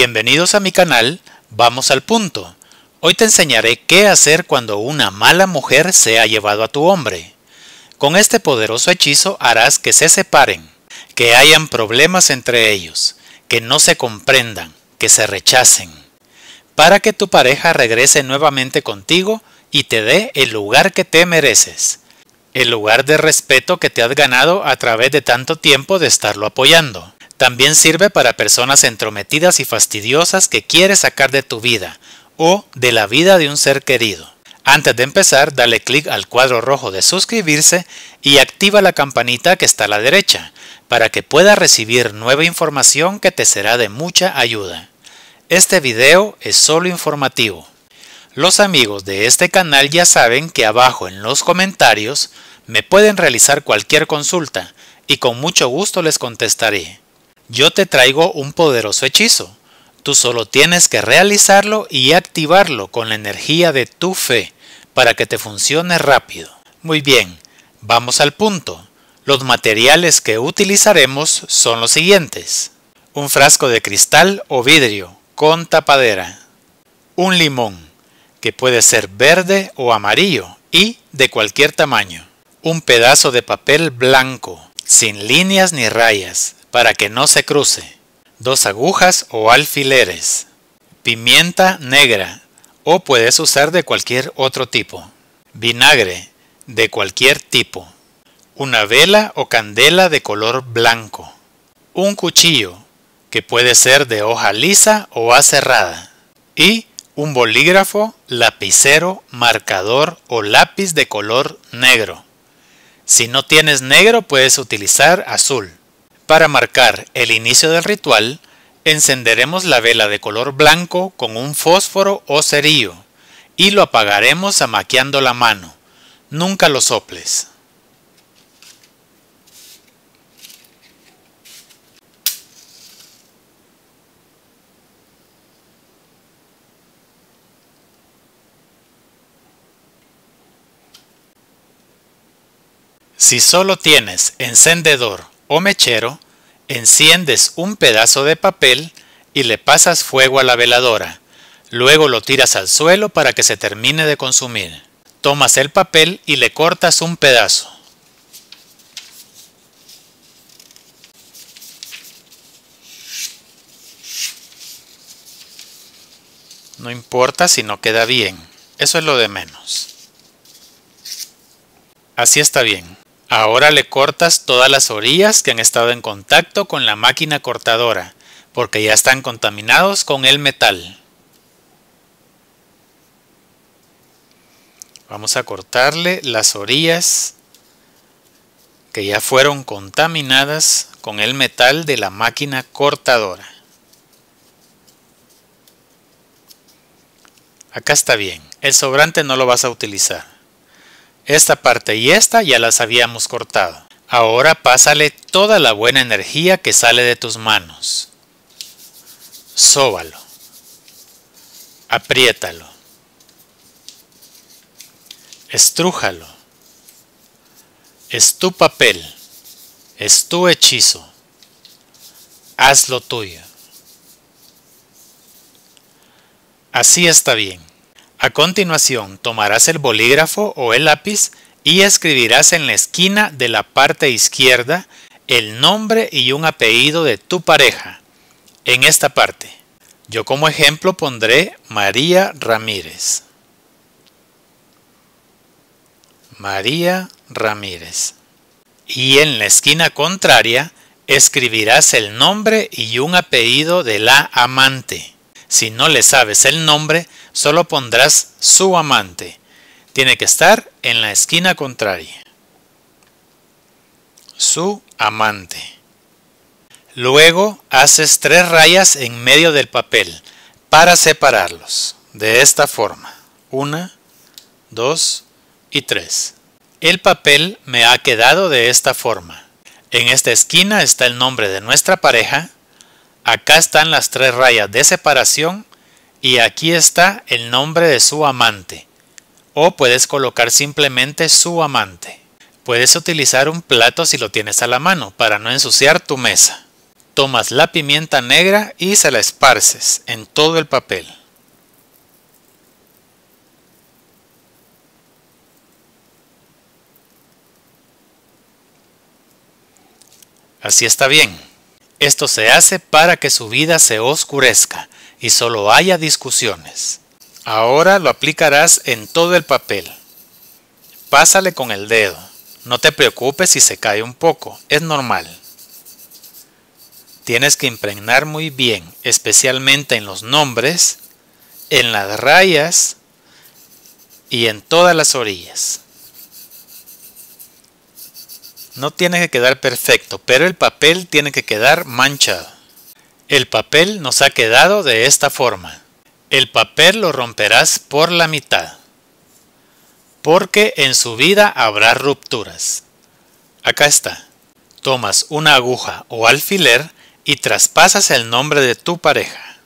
Bienvenidos a mi canal, vamos al punto. Hoy te enseñaré qué hacer cuando una mala mujer se ha llevado a tu hombre. Con este poderoso hechizo harás que se separen, que hayan problemas entre ellos, que no se comprendan, que se rechacen, para que tu pareja regrese nuevamente contigo y te dé el lugar que te mereces, el lugar de respeto que te has ganado a través de tanto tiempo de estarlo apoyando. También sirve para personas entrometidas y fastidiosas que quieres sacar de tu vida o de la vida de un ser querido. Antes de empezar, dale clic al cuadro rojo de suscribirse y activa la campanita que está a la derecha para que puedas recibir nueva información que te será de mucha ayuda. Este video es solo informativo. Los amigos de este canal ya saben que abajo en los comentarios me pueden realizar cualquier consulta y con mucho gusto les contestaré yo te traigo un poderoso hechizo. Tú solo tienes que realizarlo y activarlo con la energía de tu fe para que te funcione rápido. Muy bien, vamos al punto. Los materiales que utilizaremos son los siguientes. Un frasco de cristal o vidrio con tapadera. Un limón, que puede ser verde o amarillo y de cualquier tamaño. Un pedazo de papel blanco, sin líneas ni rayas, para que no se cruce, dos agujas o alfileres, pimienta negra o puedes usar de cualquier otro tipo, vinagre de cualquier tipo, una vela o candela de color blanco, un cuchillo que puede ser de hoja lisa o aserrada y un bolígrafo, lapicero, marcador o lápiz de color negro. Si no tienes negro puedes utilizar azul. Para marcar el inicio del ritual, encenderemos la vela de color blanco con un fósforo o cerillo y lo apagaremos amaqueando la mano. Nunca lo soples. Si solo tienes encendedor o mechero, enciendes un pedazo de papel y le pasas fuego a la veladora. Luego lo tiras al suelo para que se termine de consumir. Tomas el papel y le cortas un pedazo. No importa si no queda bien, eso es lo de menos. Así está bien. Ahora le cortas todas las orillas que han estado en contacto con la máquina cortadora, porque ya están contaminados con el metal. Vamos a cortarle las orillas que ya fueron contaminadas con el metal de la máquina cortadora. Acá está bien, el sobrante no lo vas a utilizar. Esta parte y esta ya las habíamos cortado. Ahora pásale toda la buena energía que sale de tus manos. Sóbalo. Apriétalo. Estrújalo. Es tu papel. Es tu hechizo. Hazlo tuyo. Así está bien. A continuación, tomarás el bolígrafo o el lápiz y escribirás en la esquina de la parte izquierda el nombre y un apellido de tu pareja. En esta parte, yo como ejemplo pondré María Ramírez. María Ramírez. Y en la esquina contraria, escribirás el nombre y un apellido de la amante. Si no le sabes el nombre, solo pondrás su amante. Tiene que estar en la esquina contraria. Su amante. Luego haces tres rayas en medio del papel para separarlos. De esta forma. Una, dos y tres. El papel me ha quedado de esta forma. En esta esquina está el nombre de nuestra pareja acá están las tres rayas de separación y aquí está el nombre de su amante. O puedes colocar simplemente su amante. Puedes utilizar un plato si lo tienes a la mano para no ensuciar tu mesa. Tomas la pimienta negra y se la esparces en todo el papel. Así está bien. Esto se hace para que su vida se oscurezca y solo haya discusiones. Ahora lo aplicarás en todo el papel. Pásale con el dedo. No te preocupes si se cae un poco, es normal. Tienes que impregnar muy bien, especialmente en los nombres, en las rayas y en todas las orillas. No tiene que quedar perfecto, pero el papel tiene que quedar manchado. El papel nos ha quedado de esta forma. El papel lo romperás por la mitad, porque en su vida habrá rupturas. Acá está. Tomas una aguja o alfiler y traspasas el nombre de tu pareja.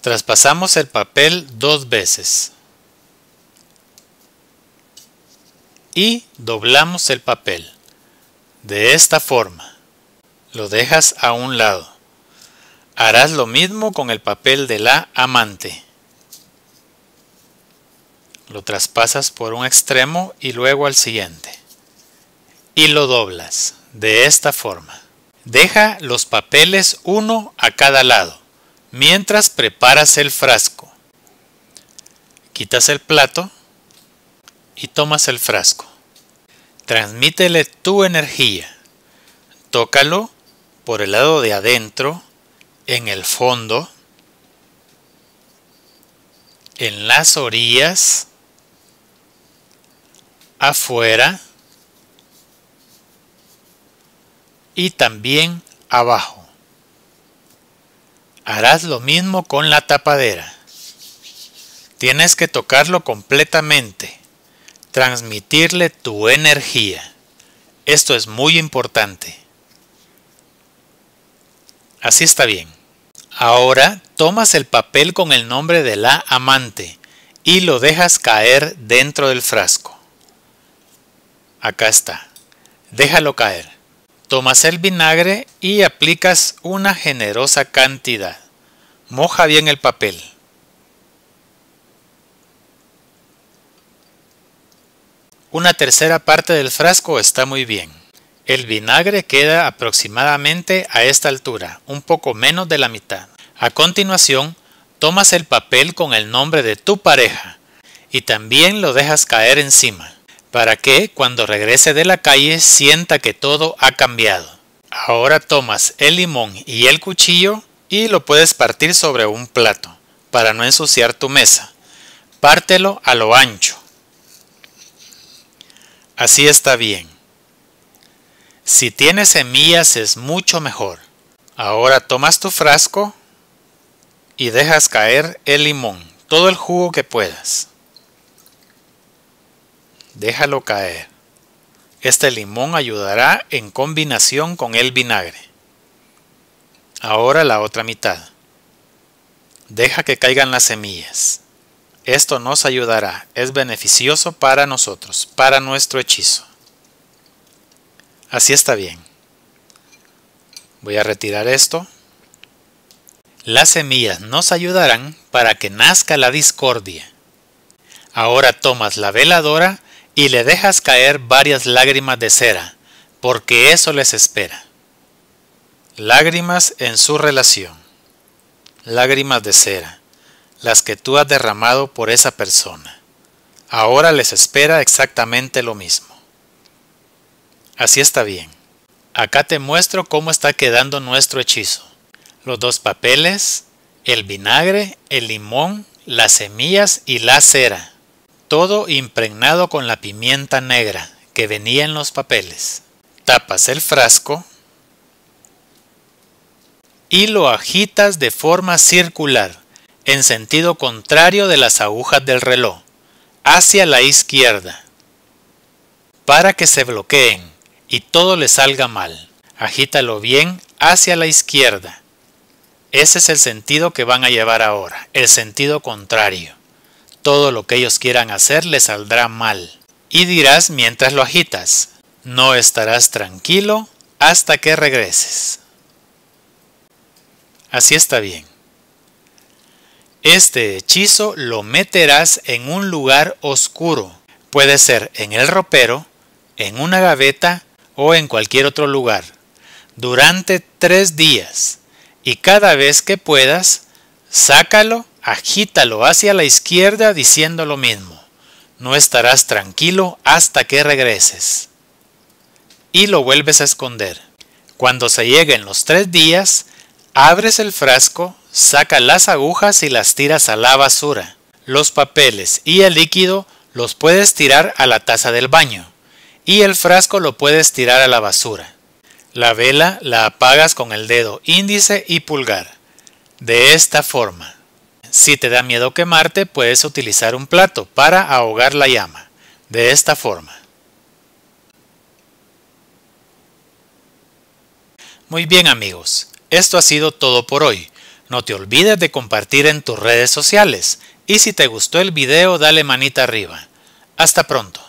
Traspasamos el papel dos veces. Y doblamos el papel. De esta forma, lo dejas a un lado. Harás lo mismo con el papel de la amante. Lo traspasas por un extremo y luego al siguiente. Y lo doblas de esta forma. Deja los papeles uno a cada lado mientras preparas el frasco. Quitas el plato y tomas el frasco. Transmítele tu energía. Tócalo por el lado de adentro, en el fondo, en las orillas, afuera y también abajo. Harás lo mismo con la tapadera. Tienes que tocarlo completamente transmitirle tu energía. Esto es muy importante. Así está bien. Ahora tomas el papel con el nombre de la amante y lo dejas caer dentro del frasco. Acá está. Déjalo caer. Tomas el vinagre y aplicas una generosa cantidad. Moja bien el papel. Una tercera parte del frasco está muy bien. El vinagre queda aproximadamente a esta altura, un poco menos de la mitad. A continuación, tomas el papel con el nombre de tu pareja y también lo dejas caer encima, para que cuando regrese de la calle sienta que todo ha cambiado. Ahora tomas el limón y el cuchillo y lo puedes partir sobre un plato, para no ensuciar tu mesa. Pártelo a lo ancho Así está bien. Si tienes semillas es mucho mejor. Ahora tomas tu frasco y dejas caer el limón, todo el jugo que puedas. Déjalo caer. Este limón ayudará en combinación con el vinagre. Ahora la otra mitad. Deja que caigan las semillas. Esto nos ayudará, es beneficioso para nosotros, para nuestro hechizo. Así está bien. Voy a retirar esto. Las semillas nos ayudarán para que nazca la discordia. Ahora tomas la veladora y le dejas caer varias lágrimas de cera, porque eso les espera. Lágrimas en su relación. Lágrimas de cera las que tú has derramado por esa persona. Ahora les espera exactamente lo mismo. Así está bien. Acá te muestro cómo está quedando nuestro hechizo. Los dos papeles, el vinagre, el limón, las semillas y la cera. Todo impregnado con la pimienta negra que venía en los papeles. Tapas el frasco y lo agitas de forma circular en sentido contrario de las agujas del reloj, hacia la izquierda, para que se bloqueen y todo le salga mal. Agítalo bien hacia la izquierda. Ese es el sentido que van a llevar ahora, el sentido contrario. Todo lo que ellos quieran hacer les saldrá mal. Y dirás mientras lo agitas, no estarás tranquilo hasta que regreses. Así está bien. Este hechizo lo meterás en un lugar oscuro. Puede ser en el ropero, en una gaveta o en cualquier otro lugar. Durante tres días. Y cada vez que puedas, sácalo, agítalo hacia la izquierda diciendo lo mismo. No estarás tranquilo hasta que regreses. Y lo vuelves a esconder. Cuando se lleguen los tres días, abres el frasco, Saca las agujas y las tiras a la basura. Los papeles y el líquido los puedes tirar a la taza del baño. Y el frasco lo puedes tirar a la basura. La vela la apagas con el dedo índice y pulgar. De esta forma. Si te da miedo quemarte, puedes utilizar un plato para ahogar la llama. De esta forma. Muy bien amigos, esto ha sido todo por hoy. No te olvides de compartir en tus redes sociales y si te gustó el video dale manita arriba. Hasta pronto.